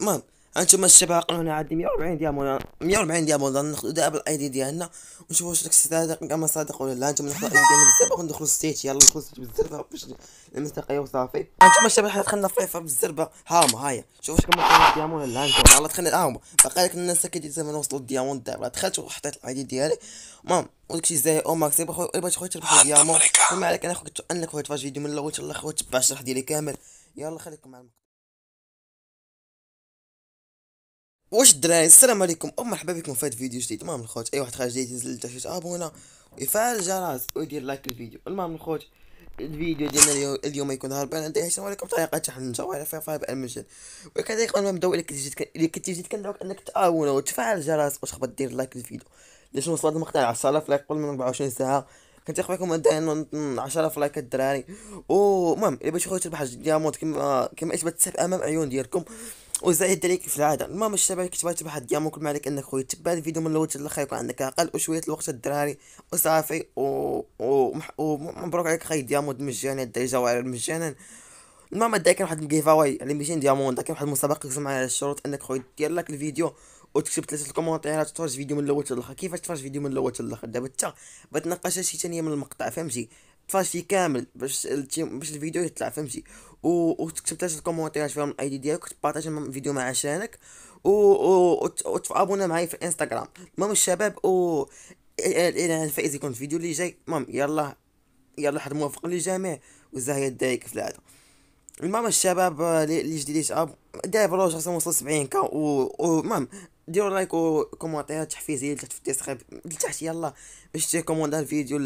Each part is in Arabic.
المهم هانتوما الشباب قلنا عندي 140 ديامون 140 ديامون ناخذ دابا الاي دي ديالنا ونشوفوا واش داك صادق كما صادق ولا لا هانتوما ناخذ الاي دي ديالنا بزاف وندخلوا السيت يلا ندخلوا السيت بالزربه باش المصداقيه وصافي هانتوما الشباب حنا دخلنا فيفا بالزربه ها هايا شوفوا واش كما الديامون لا هانتوما يلا دخلنا هاما باقي لك الناس كيدير زعما نوصلوا الديامون دابا دخلت وحطيت الاي دي ديالي المهم الشيء زي او ماكس يبغى خويا يبغى خويا تربح ديامون ما عليك انا خويا انك خويا تفاج فيديو من الاول حتى الاخر تبع الشرح ديالي كامل يلا خليكم مع المقطع واش الدراري السلام عليكم ومرحبا بكم في هذا الفيديو جديد المهم الخوت اي واحد خارج جديد ينزل تحت ابونا ويفعل الجرس ويدير لايك للفيديو المهم الخوت الفيديو ديالنا اليوم, اليوم يكون هربان عندي هشام وعليكم طريقه شحن وعلى فيها فايب المجد وكذلك قبل ما نبداو الا كنتي جيت الا كنتي جيت كندعوك انك تعاونا وتفعل الجرس وتخبط دير لايك للفيديو باش نوصل المقطع المقطع 10000 لايك قبل من 24 ساعه كنت بكم انت 10000 لايك الدراري ومهم اللي باش خويا تربح ديامونت كما كما اثبت السحب امام عيون ديالكم وزايد عليك في العاده المهم الشباب كتبات تبع حد يامك كل ما عليك انك خويا تبع الفيديو من الاول للاخر يكون عندك اقل وشويه الوقت الدراري وصافي و... ومبروك عليك خاي ديامو مجانا داي جواهر مجانا المهم داك كان واحد الجيف اواي على يعني 200 دياموند داك واحد المسابقه كتجمع على الشروط انك خويا دير لك الفيديو وتكتب ثلاثه الكومونتيرات تفرج فيديو من الاول حتى كيفاش تفرج فيديو من الاول حتى دابا انت بتناقش شي ثانيه من المقطع فهمتي تفاش فيه كامل باش باش الفيديو يطلع فهمتي و... وتكتب ثلاثه كومونتيرات فيهم الاي دي ديالك وتبارطاج الفيديو مع عشانك و, و... تابونا معايا في الانستغرام المهم الشباب و الاعلان الفائز يكون الفيديو اللي جاي المهم يلا يلا حد موفق للجميع وزاهي دايك في العاده المهم الشباب اللي جديد يتعب داير بروج خاصهم وصل 70 كا المهم ديروا لايك وكومونتير تحفيزي لتحت في الديسكريب لتحت يلا باش تكوموند الفيديو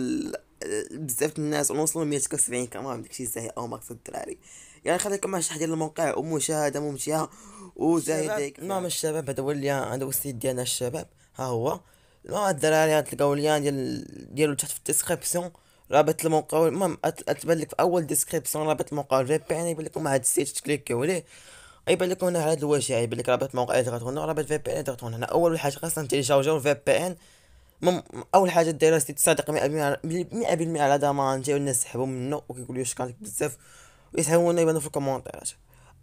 بزاف الناس ونوصلوا 170 كاميرا داكشي زاهي او ماكس الدراري يعني خلي كما شحال ديال الموقع ومشاهده ممتعه وزاهي ديك نعم الشباب هذا هو اللي عنده هو السيد ديالنا الشباب ها هو ما الدراري تلقاو اليان ديال ديالو تحت في الديسكريبسيون رابط الموقع المهم تبان لك في اول ديسكريبسيون رابط الموقع في بي ان يبان لكم هذا السيت تكليكيو عليه يبان لكم هنا على هذا الواجهه يبان لك رابط موقع اللي رابط في بي ان غتكون هنا اول حاجه خاصنا نتيجاوجاو في بي ان مم اول حاجه دراستي تصادق 100% 100% على ضمان جاو الناس سحبوا منه وكيقول لي شكرا لك بزاف ويسهلوا لنا يبانوا في الكومونتيرات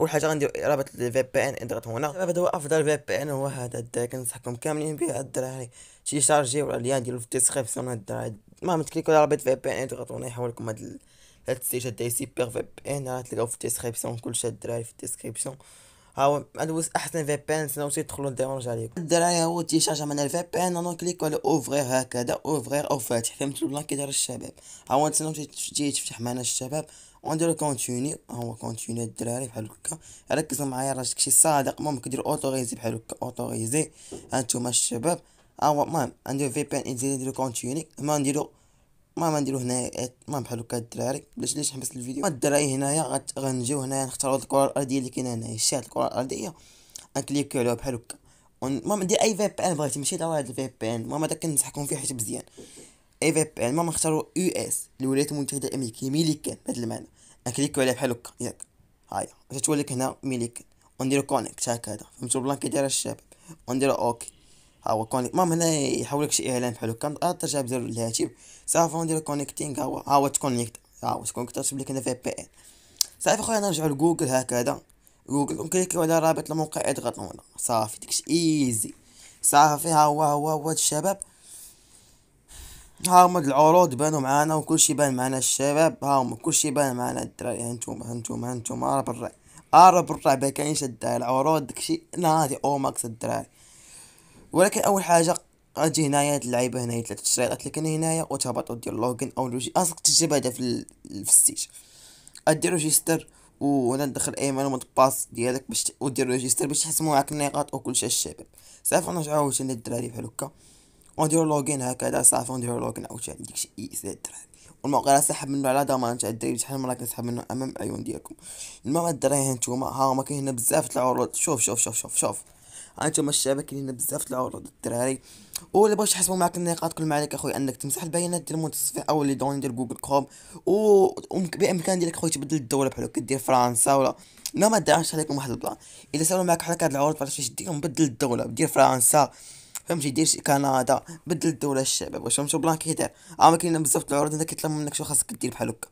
اول حاجه غندير رابط الفي بي ان اضغط هنا هذا هو افضل في بي ان هو هذا الدراري كنصحكم كاملين به الدراري شي شارجي ولا ليان ديالو في الديسكريبسيون هاد الدراري المهم تكليكو على رابط في بي ان اضغطوا هنا يحول لكم هاد هاد السيت هاد سيبر في بي ان راه تلقاو في الديسكريبسيون كلشي الدراري في الديسكريبسيون هاو ادوز احسن في بي ان سنو تيدخلوا نديرونج عليكم الدراري هو تيشارجا من الفي بي ان ونكليكو على اوفغير هكذا اوفغير او فاتح فهمتوا كي داير الشباب ها هو نتسناو تجي تفتح معنا الشباب ونديرو كونتيني هو كونتيني الدراري بحال هكا ركزوا معايا راه داكشي صادق ممكن دير اوتوريزي بحال هكا اوتوريزي هانتوما الشباب ها هو المهم نديرو في بي ان نديرو كونتيني ما نديرو ما ما نديرو هنايا ما بحال هكا الدراري باش ليش نحبس الفيديو الدراري هنايا غنجيو هنايا نختارو الكره الارضيه اللي كاينه هنايا الشات الكره الارضيه انكليكو عليها بحال هكا ما ندير اي في بي ان بغيتي ماشي ضروري هاد الفي بي ان المهم هذاك كنصحكم فيه حيت مزيان اي في بي ان ماما نختارو يو اس الولايات المتحده الامريكيه ميليكان بهذا المعنى انكليكو عليها بحال هكا ياك هايا تتولك هنا ميليكان ونديرو كونيكت هكذا فهمتو البلان داير الشباب ونديرو اوكي هو كونيك المهم هنا يحولك شي اعلان بحال هكا ترجع بدير الهاتف صافي ندير كونيكتينغ هو ها هو تكونيكت ها هو تكونيكت تجيب لك هنا في بي ان صافي خويا نرجعو لجوجل هكذا جوجل نكليكيو على رابط الموقع يضغط هنا صافي داكشي ايزي صافي ها هو ها هو هو الشباب ها هما العروض بانوا معانا وكلشي بان معانا الشباب ها هما كلشي بان معانا الدراري هانتوما هانتوما هانتوما راه بالرعب آه، راه بالرعب كاينش الدراري العروض داكشي نادي او ماكس الدراري ولكن اول حاجه غتجي هنايا هاد اللعيبه هنايا ثلاثه تشريعات اللي كاين هنايا وتهبط ودير لوغين او لوجي اصلا تجيب هذا في الفستيج السيت ادير ريجيستر وهنا تدخل ايميل ومد باس ديالك باش ودير ريجيستر باش تحسمو معاك النقاط شيء الشباب صافي نرجعو عاوتاني للدراري بحال هكا ونديروا لوغين هكذا صافي ونديرو لوغين عاوتاني ديكشي ايزي الدراري والموقع راه سحب منه على ضمان تاع الدراري شحال من مره كنسحب منه امام العيون ديالكم المهم الدراري هانتوما ها هما كاين هنا بزاف تاع العروض شوف شوف شوف شوف شوف انتم الشباب كاينين بزاف العروض الدراري ولا بغيت تحسبوا معاك النقاط كل ما عليك اخويا انك تمسح البيانات ديال المتصفح او لي دون ديال جوجل كروم و بامكان ديالك اخويا تبدل الدوله بحال هكا دير فرنسا ولا لا ما دارش عليكم واحد البلان الا صاروا معاك بحال هاد العروض فاش ديرهم بدل الدوله دير فرنسا فهمتي دير كندا بدل الدوله الشباب واش فهمتوا بلان كيدير راه ما كاينين بزاف العروض انت كيطلب منك شو خاصك دير بحال هكا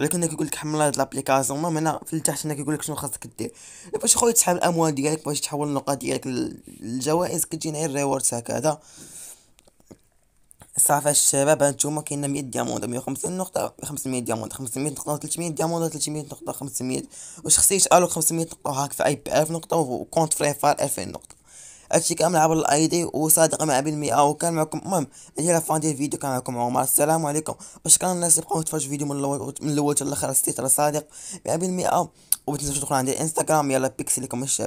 بالك كيقول لك حمل هاد لابليكاسيون المهم هنا في التحت هنا كيقول لك شنو خاصك دير باش خويا تسحب الاموال ديالك باش تحول النقاط ديالك للجوائز كتجينا غير ريوردز هكذا صافي الشباب هانتوما كاينه 100 دياموند 150 نقطه 500 دياموند 500 نقطه 300 دياموند 300 نقطه 500 وشخصيه الو 500 نقطه هاك في اي بي 1000 نقطه وكونت فري فار 2000 نقطه هادشي كامل عبر الايدي دي وصادق بالمئة وكان معكم المهم اجي لفان ديال الفيديو كان معكم عمر السلام عليكم وشكرا الناس اللي بقاو تفرجوا الفيديو من الاول من الاول حتى الاخر ستيت راه صادق مئة بالمئة وما تنساوش تدخلوا عندي الانستغرام يلا بيكسلكم الشباب